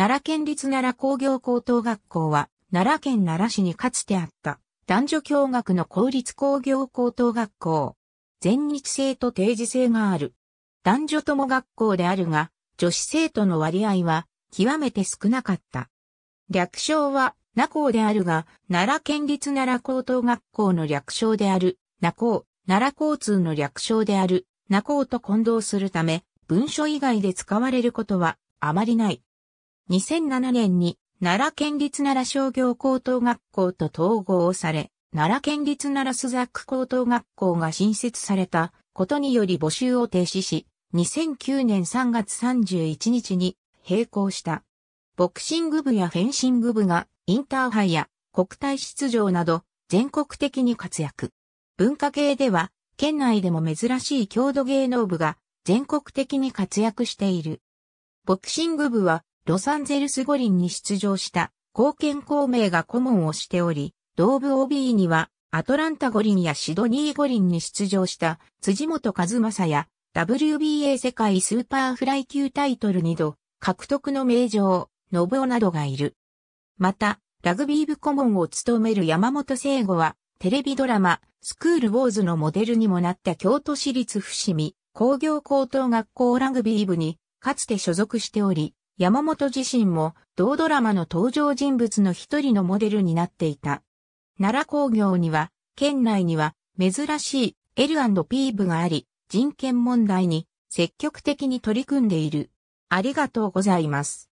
奈良県立奈良工業高等学校は、奈良県奈良市にかつてあった、男女共学の公立工業高等学校。全日制と定時制がある。男女とも学校であるが、女子生徒の割合は、極めて少なかった。略称は、名校であるが、奈良県立奈良高等学校の略称である、名校、奈良交通の略称である、名校と混同するため、文書以外で使われることは、あまりない。2007年に奈良県立奈良商業高等学校と統合され、奈良県立奈良スザック高等学校が新設されたことにより募集を停止し、2009年3月31日に閉校した。ボクシング部やフェンシング部がインターハイや国体出場など全国的に活躍。文化系では県内でも珍しい郷土芸能部が全国的に活躍している。ボクシング部はロサンゼルス五輪に出場した貢献公明が顧問をしており、同部 OB にはアトランタ五輪やシドニー五輪に出場した辻元和正や WBA 世界スーパーフライ級タイトル2度獲得の名城、信夫などがいる。また、ラグビー部顧問を務める山本聖吾は、テレビドラマ、スクールウォーズのモデルにもなった京都市立伏見工業高等学校ラグビー部に、かつて所属しており、山本自身も同ドラマの登場人物の一人のモデルになっていた。奈良工業には、県内には珍しい L&P 部があり、人権問題に積極的に取り組んでいる。ありがとうございます。